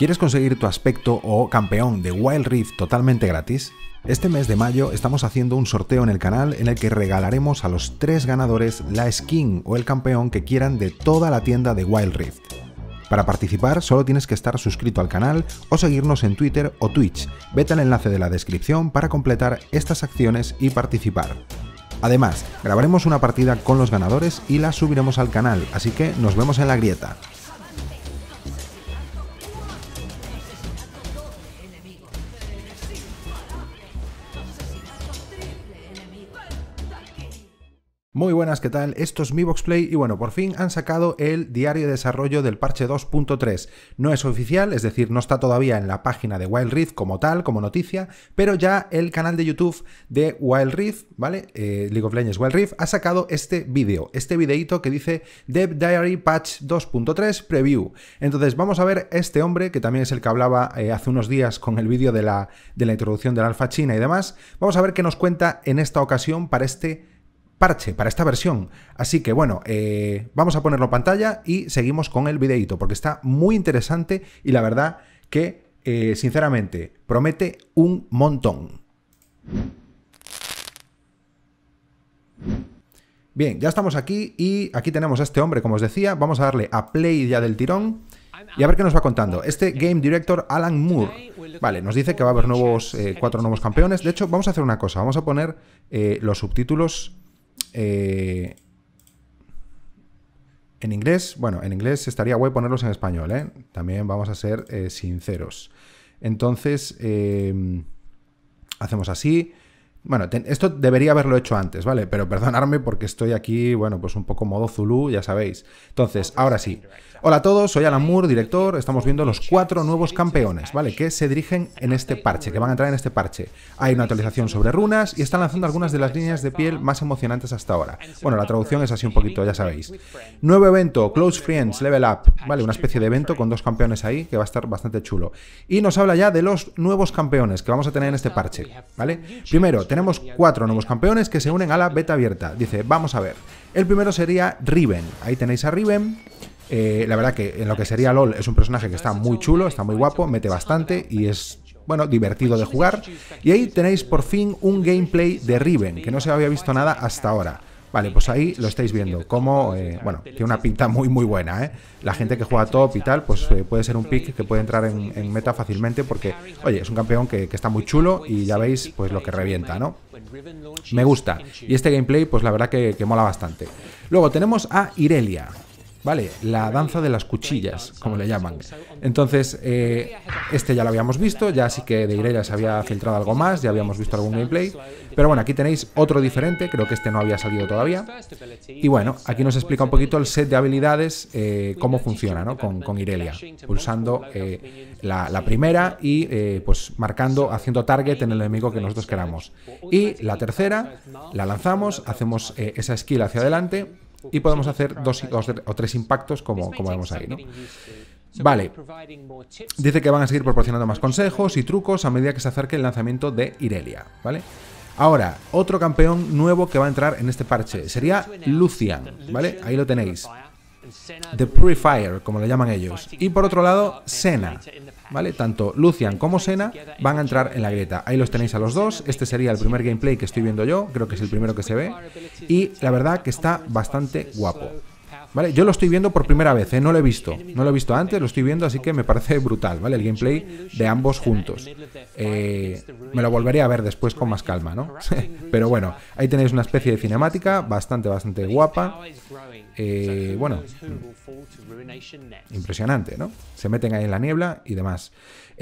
¿Quieres conseguir tu aspecto o campeón de Wild Rift totalmente gratis? Este mes de mayo estamos haciendo un sorteo en el canal en el que regalaremos a los tres ganadores la skin o el campeón que quieran de toda la tienda de Wild Rift. Para participar solo tienes que estar suscrito al canal o seguirnos en Twitter o Twitch. Vete al enlace de la descripción para completar estas acciones y participar. Además, grabaremos una partida con los ganadores y la subiremos al canal, así que nos vemos en la grieta. Muy buenas, ¿qué tal? Esto es Mi Box Play y bueno, por fin han sacado el diario de desarrollo del parche 2.3. No es oficial, es decir, no está todavía en la página de Wild Rift como tal, como noticia, pero ya el canal de YouTube de Wild Rift, ¿vale? Eh, League of Legends Wild Rift ha sacado este vídeo, este videíto que dice Dev Diary Patch 2.3 Preview. Entonces vamos a ver este hombre, que también es el que hablaba eh, hace unos días con el vídeo de la, de la introducción del alfa china y demás, vamos a ver qué nos cuenta en esta ocasión para este parche para esta versión. Así que bueno, eh, vamos a ponerlo en pantalla y seguimos con el videíto, porque está muy interesante y la verdad que, eh, sinceramente, promete un montón. Bien, ya estamos aquí y aquí tenemos a este hombre, como os decía. Vamos a darle a play ya del tirón y a ver qué nos va contando. Este Game Director Alan Moore. Vale, nos dice que va a haber nuevos eh, cuatro nuevos campeones. De hecho, vamos a hacer una cosa. Vamos a poner los subtítulos eh, en inglés, bueno, en inglés estaría guay ponerlos en español, ¿eh? También vamos a ser eh, sinceros. Entonces, hacemos así. Bueno, esto debería haberlo hecho antes, ¿vale? Pero perdonadme porque estoy aquí, bueno, pues un poco modo Zulu, ya sabéis. Entonces, ahora sí. Hola a todos, soy Alan Moore, director. Estamos viendo los cuatro nuevos campeones, ¿vale? Que se dirigen en este parche, que van a entrar en este parche. Hay una actualización sobre runas y están lanzando algunas de las líneas de piel más emocionantes hasta ahora. Bueno, la traducción es así un poquito, ya sabéis. Nuevo evento, Close Friends, Level Up, ¿vale? Una especie de evento con dos campeones ahí que va a estar bastante chulo. Y nos habla ya de los nuevos campeones que vamos a tener en este parche, ¿vale? Primero, tenemos cuatro nuevos campeones que se unen a la beta abierta. Dice, vamos a ver. El primero sería Riven. Ahí tenéis a Riven. Eh, la verdad que en lo que sería LOL es un personaje que está muy chulo, está muy guapo, mete bastante y es bueno, divertido de jugar. Y ahí tenéis por fin un gameplay de Riven, que no se había visto nada hasta ahora. Vale, pues ahí lo estáis viendo. Como, eh, bueno, tiene una pinta muy, muy buena. ¿eh? La gente que juega top y tal, pues eh, puede ser un pick que puede entrar en, meta fácilmente porque, oye, es un campeón que, está muy chulo y ya veis, pues lo que revienta, ¿no? Me gusta. Y este gameplay, pues la verdad que mola bastante. Luego tenemos a Irelia. ¿vale? La danza de las cuchillas, como le llaman. Entonces, eh, este ya lo habíamos visto, ya sí que de Irelia se había filtrado algo más, ya habíamos visto algún gameplay. Pero bueno, aquí tenéis otro diferente, creo que este no había salido todavía. Y bueno, aquí nos explica un poquito el set de habilidades, eh, cómo funciona ¿no? con, Irelia. Pulsando eh, la, la, primera y pues marcando, haciendo target en el enemigo que nosotros queramos. Y la tercera, la lanzamos, hacemos esa skill hacia adelante y podemos hacer dos o tres impactos como, como vemos ahí. ¿no? Vale. Dice que van a seguir proporcionando más consejos y trucos a medida que se acerque el lanzamiento de Irelia, ¿vale? Ahora, otro campeón nuevo que va a entrar en este parche sería Lucian, ¿vale? Ahí lo tenéis. The Purifier, como le llaman ellos. Y por otro lado, Sena. ¿Vale? Tanto Lucian como Sena van a entrar en la grieta. Ahí los tenéis a los dos. Este sería el primer gameplay que estoy viendo yo. Creo que es el primero que se ve. Y la verdad que está bastante guapo. Yo lo estoy viendo por primera vez, ¿eh? no lo he visto. No lo he visto antes, lo estoy viendo, así que me parece brutal, ¿vale? El gameplay de ambos juntos. Eh, me lo volveré a ver después con más calma, ¿no? Pero bueno, ahí tenéis una especie de cinemática bastante, bastante guapa. Eh, bueno, mm, impresionante, ¿no? Se meten ahí en la niebla y demás.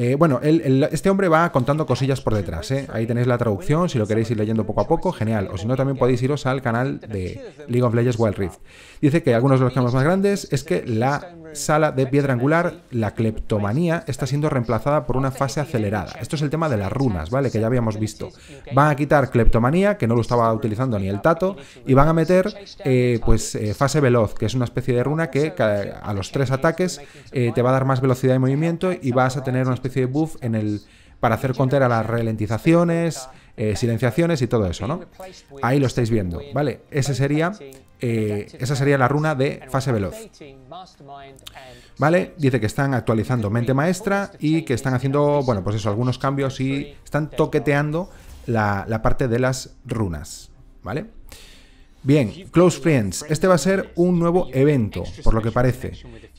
Eh, bueno, este hombre va contando cosillas por detrás. ¿eh? Ahí tenéis la traducción, si lo queréis ir leyendo poco a poco, genial. O si no, también podéis iros al canal de League of Legends Wild Rift. Dice que algunos de los cambios más grandes es que la sala de piedra angular, la cleptomanía, está siendo reemplazada por una fase acelerada. Esto es el tema de las runas, ¿vale? Que ya habíamos visto. Van a quitar cleptomanía, que no lo estaba utilizando ni el tato, y van a meter eh, pues fase veloz, que es una especie de runa que a los tres ataques te va a dar más velocidad de movimiento y vas a tener una especie buff en el, para hacer contar a las ralentizaciones, eh, silenciaciones y todo eso, ¿no? Ahí lo estáis viendo, ¿vale? Ese sería, eh, esa sería la runa de fase veloz. ¿Vale? Dice que están actualizando mente maestra y que están haciendo, bueno, pues eso, algunos cambios y están toqueteando la, la parte de las runas, ¿vale? Bien, Close Friends. Este va a ser un nuevo evento, por lo que parece.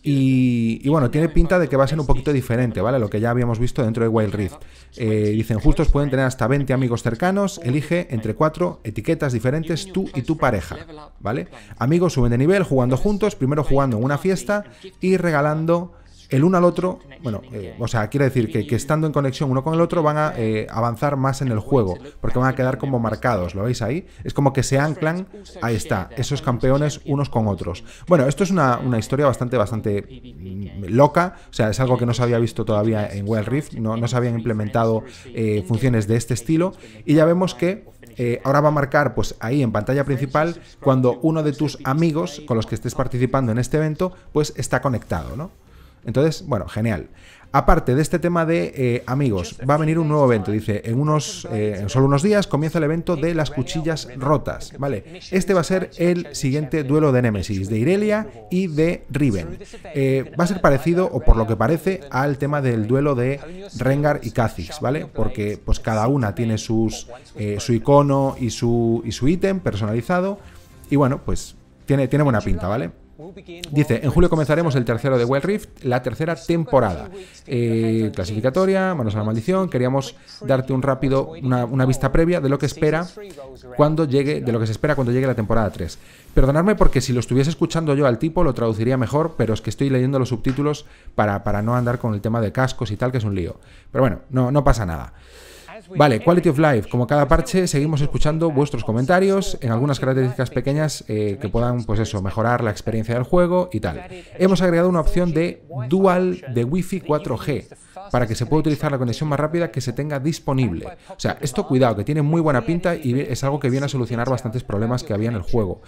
Y, bueno, tiene pinta de que va a ser un poquito diferente, ¿vale? Lo que ya habíamos visto dentro de Wild Rift. Eh, dicen, justos pueden tener hasta 20 amigos cercanos, elige entre cuatro etiquetas diferentes tú y tu pareja, ¿vale? Amigos suben de nivel jugando juntos, primero jugando en una fiesta y regalando el uno al otro, bueno, eh, o sea, quiere decir que, estando en conexión uno con el otro van a eh, avanzar más en el juego, porque van a quedar como marcados, ¿lo veis ahí? Es como que se anclan, ahí está, esos campeones unos con otros. Bueno, esto es una, historia bastante, bastante mm, loca, o sea, es algo que no se había visto todavía en Wild Rift, no, se habían implementado eh, funciones de este estilo, y ya vemos que ahora va a marcar pues ahí en pantalla principal cuando uno de tus amigos con los que estés participando en este evento pues está conectado, ¿no? Entonces, bueno, genial. Aparte de este tema de eh, amigos, va a venir un nuevo evento. Dice, en unos, eh, en solo unos días comienza el evento de las cuchillas rotas. Vale, este va a ser el siguiente duelo de Nemesis, de Irelia y de Riven. Eh, va a ser parecido, o por lo que parece, al tema del duelo de Rengar y Kha'Zix, ¿vale? Porque pues cada una tiene sus, su icono y su, y su ítem personalizado. Y bueno, pues tiene, tiene buena pinta, ¿vale? Dice, en julio comenzaremos el tercero de Well Rift, la tercera temporada. Eh, clasificatoria, manos a la maldición, queríamos darte un rápido, una, vista previa de lo que espera cuando llegue, de lo que se espera cuando llegue la temporada 3. Perdonadme porque si lo estuviese escuchando yo al tipo lo traduciría mejor, pero es que estoy leyendo los subtítulos para, para no andar con el tema de cascos y tal, que es un lío. Pero bueno, no, no pasa nada. Vale, Quality of Life. Como cada parche, seguimos escuchando vuestros comentarios en algunas características pequeñas eh, que puedan, pues eso, mejorar la experiencia del juego y tal. Hemos agregado una opción de Dual de Wi-Fi 4G para que se pueda utilizar la conexión más rápida que se tenga disponible. O sea, esto cuidado, que tiene muy buena pinta y es algo que viene a solucionar bastantes problemas que había en el juego.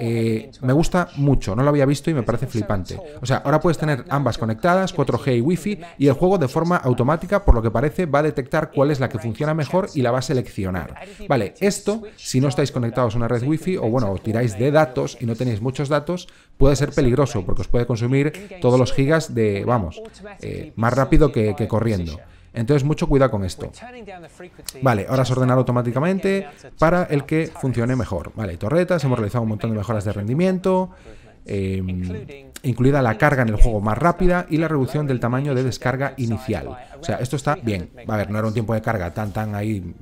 Eh, me gusta mucho, no lo había visto y me parece flipante. O sea, ahora puedes tener ambas conectadas, 4G y Wi-Fi, y el juego de forma automática, por lo que parece, va a detectar cuál es la que funciona mejor y la va a seleccionar. Vale, esto, si no estáis conectados a una red wifi o bueno, tiráis de datos y no tenéis muchos datos, puede ser peligroso porque os puede consumir todos los gigas de, vamos, eh, más rápido que, corriendo. Entonces, mucho cuidado con esto. Vale, ahora es ordenar automáticamente para el que funcione mejor. Vale, torretas, hemos realizado un montón de mejoras de rendimiento. Em, incluida la carga en el juego más rápida y la reducción del tamaño de descarga inicial. O sea, esto está bien. A ver, no era un tiempo de carga tan, tan ahí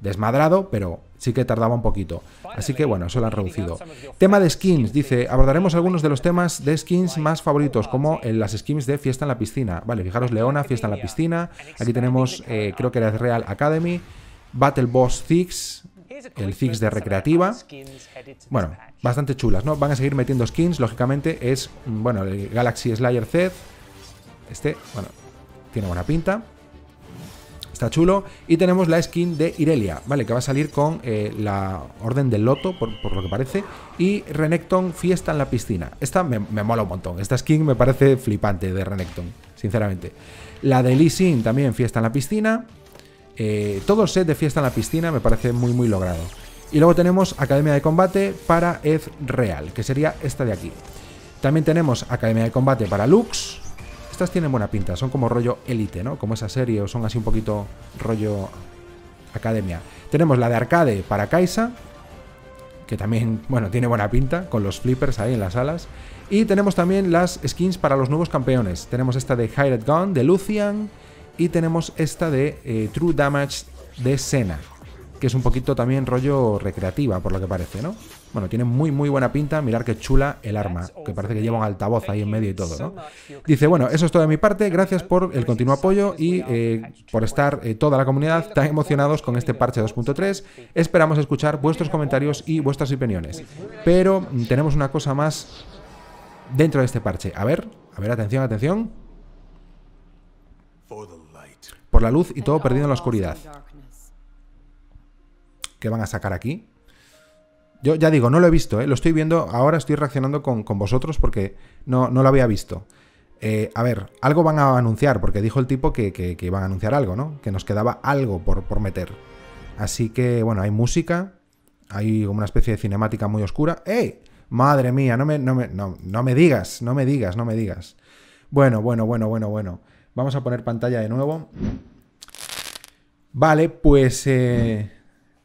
desmadrado, pero sí que tardaba un poquito. Así que bueno, eso lo han reducido. Tema de skins, dice, abordaremos algunos de los temas de skins más favoritos, como en eh, las skins de Fiesta en la Piscina. Vale, fijaros, Leona, Fiesta en la Piscina. Aquí tenemos, eh, creo que era Real Academy. Battle Boss Thix el fix de recreativa. Bueno, bastante chulas, ¿no? Van a seguir metiendo skins, lógicamente. Es, mm, bueno, el Galaxy Slayer Z. Este, bueno, tiene buena pinta. Está chulo. Y tenemos la skin de Irelia, ¿vale? Que va a salir con eh, la Orden del Loto, por, lo que parece. Y Renekton Fiesta en la piscina. Esta me, me mola un montón. Esta skin me parece flipante de Renekton, sinceramente. La de Lee Sin también Fiesta en la piscina. Eh, todo set de fiesta en la piscina me parece muy, muy logrado. Y luego tenemos Academia de Combate para Ed Real, que sería esta de aquí. También tenemos Academia de Combate para Lux. Estas tienen buena pinta, son como rollo élite, ¿no? Como esa serie, o son así un poquito rollo academia. Tenemos la de arcade para Kaisa, que también, bueno, tiene buena pinta, con los flippers ahí en las alas. Y tenemos también las skins para los nuevos campeones. Tenemos esta de Hired Gun, de Lucian, y tenemos esta de eh, True Damage de Sena, que es un poquito también rollo recreativa, por lo que parece, ¿no? Bueno, tiene muy muy buena pinta, mirar qué chula el arma, que parece que lleva un altavoz ahí en medio y todo, ¿no? Dice, bueno, eso es todo de mi parte, gracias por el continuo apoyo y eh, por estar eh, toda la comunidad tan emocionados con este parche 2.3. Esperamos escuchar vuestros comentarios y vuestras opiniones. Pero mm, tenemos una cosa más dentro de este parche. A ver, a ver, atención, atención la luz y todo perdido en la oscuridad. ¿Qué van a sacar aquí? Yo ya digo, no lo he visto, ¿eh? lo estoy viendo, ahora estoy reaccionando con, vosotros porque no, no, lo había visto. Eh, a ver, algo van a anunciar, porque dijo el tipo que, que, iban a anunciar algo, ¿no? Que nos quedaba algo por, por meter. Así que, bueno, hay música, hay una especie de cinemática muy oscura. ¡eh! Madre mía, no me, no me, no, no me digas, no me digas, no me digas. Bueno, bueno, bueno, bueno, bueno. Vamos a poner pantalla de nuevo. Vale, pues... Eh,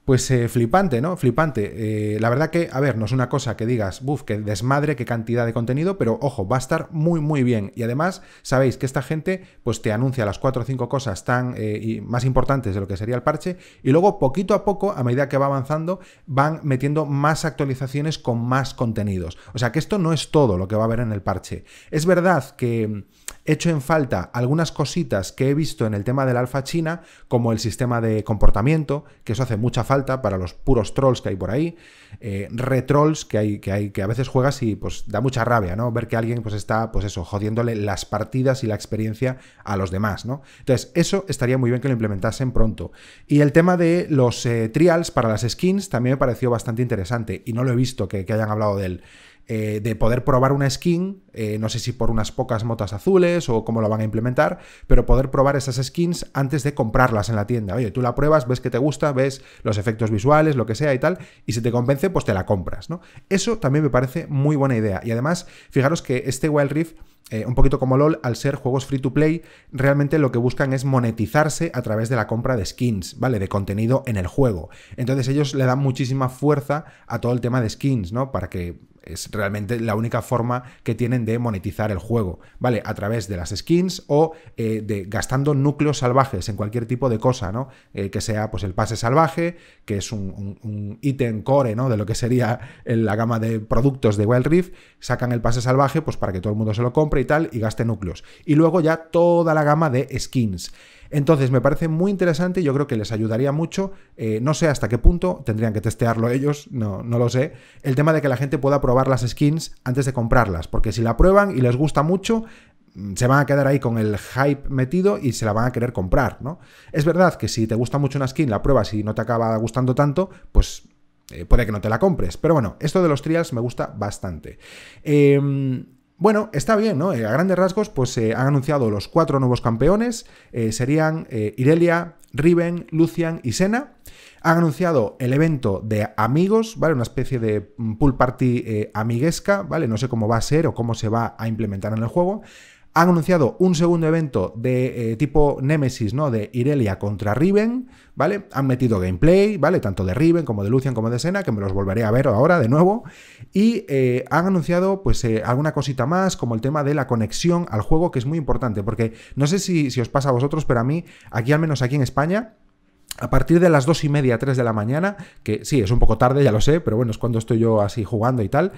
pues eh, flipante, ¿no? Flipante. Eh, la verdad que, a ver, no es una cosa que digas, buf, que desmadre, qué cantidad de contenido, pero ojo, va a estar muy, muy bien. Y además, sabéis que esta gente, pues te anuncia las cuatro o cinco cosas tan más importantes de lo que sería el parche, y luego poquito a poco, a medida que va avanzando, van metiendo más actualizaciones con más contenidos. O sea que esto no es todo lo que va a haber en el parche. Es verdad que Hecho en falta algunas cositas que he visto en el tema del alfa china, como el sistema de comportamiento, que eso hace mucha falta para los puros trolls que hay por ahí, eh, retrolls que hay, que hay, que a veces juegas y pues da mucha rabia, ¿no? Ver que alguien pues está, pues eso, jodiéndole las partidas y la experiencia a los demás, ¿no? Entonces, eso estaría muy bien que lo implementasen pronto. Y el tema de los eh, trials para las skins también me pareció bastante interesante y no lo he visto que, que hayan hablado del. Eh, de poder probar una skin, eh, no sé si por unas pocas motas azules o cómo lo van a implementar, pero poder probar esas skins antes de comprarlas en la tienda. Oye, tú la pruebas, ves que te gusta, ves los efectos visuales, lo que sea y tal, y si te convence, pues te la compras, ¿no? Eso también me parece muy buena idea. Y además, fijaros que este Wild Rift eh, un poquito como LOL, al ser juegos free to play, realmente lo que buscan es monetizarse a través de la compra de skins, ¿vale? De contenido en el juego. Entonces ellos le dan muchísima fuerza a todo el tema de skins, ¿no? Para que es realmente la única forma que tienen de monetizar el juego, ¿vale? A través de las skins o eh, de gastando núcleos salvajes en cualquier tipo de cosa, ¿no? Eh, que sea pues el pase salvaje, que es un ítem core, ¿no? De lo que sería la gama de productos de Wild Rift, sacan el pase salvaje pues para que todo el mundo se lo compre y tal y gaste núcleos. Y luego ya toda la gama de skins. Entonces me parece muy interesante yo creo que les ayudaría mucho. Eh, no sé hasta qué punto, tendrían que testearlo ellos, no, no lo sé. El tema de que la gente pueda probar las skins antes de comprarlas, porque si la prueban y les gusta mucho, mm, se van a quedar ahí con el hype metido y se la van a querer comprar, ¿no? Es verdad que si te gusta mucho una skin, la pruebas y no te acaba gustando tanto, pues eh, puede que no te la compres. Pero bueno, esto de los trials me gusta bastante. Eh, bueno, está bien, ¿no? Eh, a grandes rasgos, pues se han anunciado los cuatro nuevos campeones. Eh, serían eh, Irelia, Riven, Lucian y Sena. Han anunciado el evento de amigos, ¿vale? Una especie de mm, pool party amiguesca, ¿vale? No sé cómo va a ser o cómo se va a implementar en el juego. Han anunciado un segundo evento de eh, tipo Nemesis, ¿no? De Irelia contra Riven, ¿vale? Han metido gameplay, ¿vale? Tanto de Riven como de Lucian como de Senna, que me los volveré a ver ahora de nuevo. Y eh, han anunciado, pues, eh, alguna cosita más, como el tema de la conexión al juego, que es muy importante, porque no sé si, os pasa a vosotros, pero a mí, aquí al menos aquí en España, a partir de las 2 y media, tres de la mañana, que sí, es un poco tarde, ya lo sé, pero bueno, es cuando estoy yo así jugando y tal,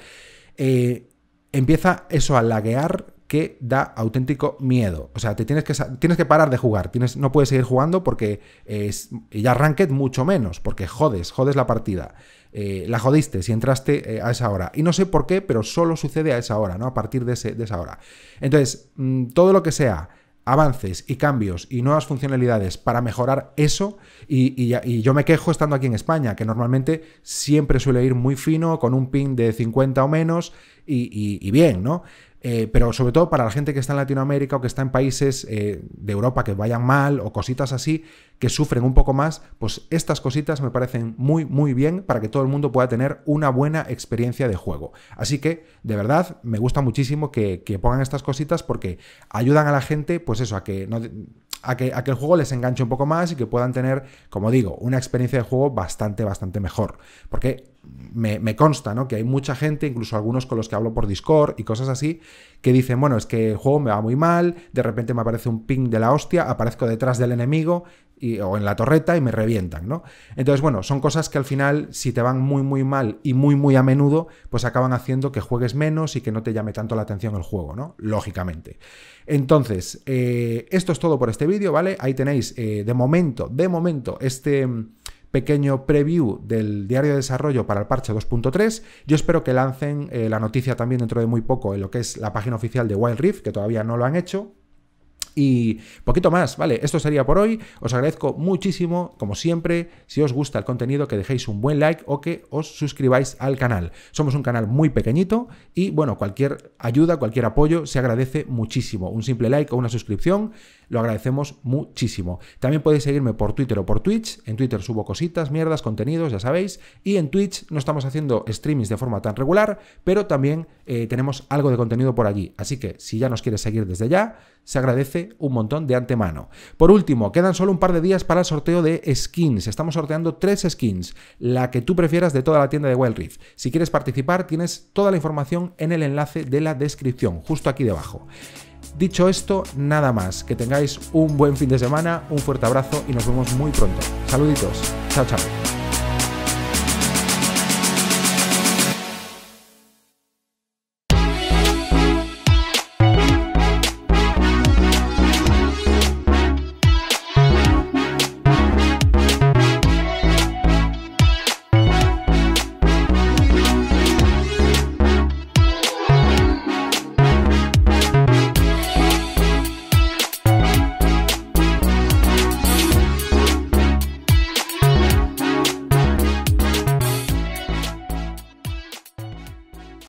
empieza eso a laguear que da auténtico miedo. O sea, te tienes que, tienes que parar de jugar, tienes, no puedes seguir jugando porque es, ya Ranked mucho menos, porque jodes, jodes la partida. Eh, la jodiste si entraste eh, a esa hora. Y no sé por qué, pero solo sucede a esa hora, ¿no? A partir de, esa hora. Entonces, mm, todo lo que sea avances y cambios y nuevas funcionalidades para mejorar eso. Y, yo me quejo estando aquí en España, que normalmente siempre suele ir muy fino, con un pin de 50 o menos, y bien, ¿no? Eh, pero sobre todo para la gente que está en Latinoamérica o que está en países eh, de Europa que vayan mal o cositas así, que sufren un poco más, pues estas cositas me parecen muy, muy bien para que todo el mundo pueda tener una buena experiencia de juego. Así que, de verdad, me gusta muchísimo que, pongan estas cositas porque ayudan a la gente, pues eso, a que no a que, el juego les enganche un poco más y que puedan tener, como digo, una experiencia de juego bastante, bastante mejor. Porque me, me, consta, ¿no? Que hay mucha gente, incluso algunos con los que hablo por Discord y cosas así, que dicen, bueno, es que el juego me va muy mal, de repente me aparece un ping de la hostia, aparezco detrás del enemigo, o en la torreta y me revientan, ¿no? Entonces, bueno, son cosas que al final, si te van muy, muy mal y muy, muy a menudo, pues acaban haciendo que juegues menos y que no te llame tanto la atención el juego, ¿no? Lógicamente. Entonces, eh, esto es todo por este vídeo, ¿vale? Ahí tenéis, eh, de momento, de momento, este mm, pequeño preview del diario de desarrollo para el parche 2.3. Yo espero que lancen eh, la noticia también dentro de muy poco en lo que es la página oficial de Wild Rift, que todavía no lo han hecho, y poquito más, ¿vale? Esto sería por hoy. Os agradezco muchísimo, como siempre, si os gusta el contenido, que dejéis un buen like o que os suscribáis al canal. Somos un canal muy pequeñito y, bueno, cualquier ayuda, cualquier apoyo se agradece muchísimo. Un simple like o una suscripción lo agradecemos muchísimo. También podéis seguirme por Twitter o por Twitch. En Twitter subo cositas, mierdas, contenidos, ya sabéis. Y en Twitch no estamos haciendo streamings de forma tan regular, pero también eh, tenemos algo de contenido por allí. Así que si ya nos quieres seguir desde ya, se agradece un montón de antemano. Por último, quedan solo un par de días para el sorteo de skins. Estamos sorteando tres skins, la que tú prefieras de toda la tienda de Wild Rift. Si quieres participar, tienes toda la información en el enlace de la descripción, justo aquí debajo. Dicho esto, nada más. Que tengáis un buen fin de semana, un fuerte abrazo y nos vemos muy pronto. Saluditos. Chao, chao.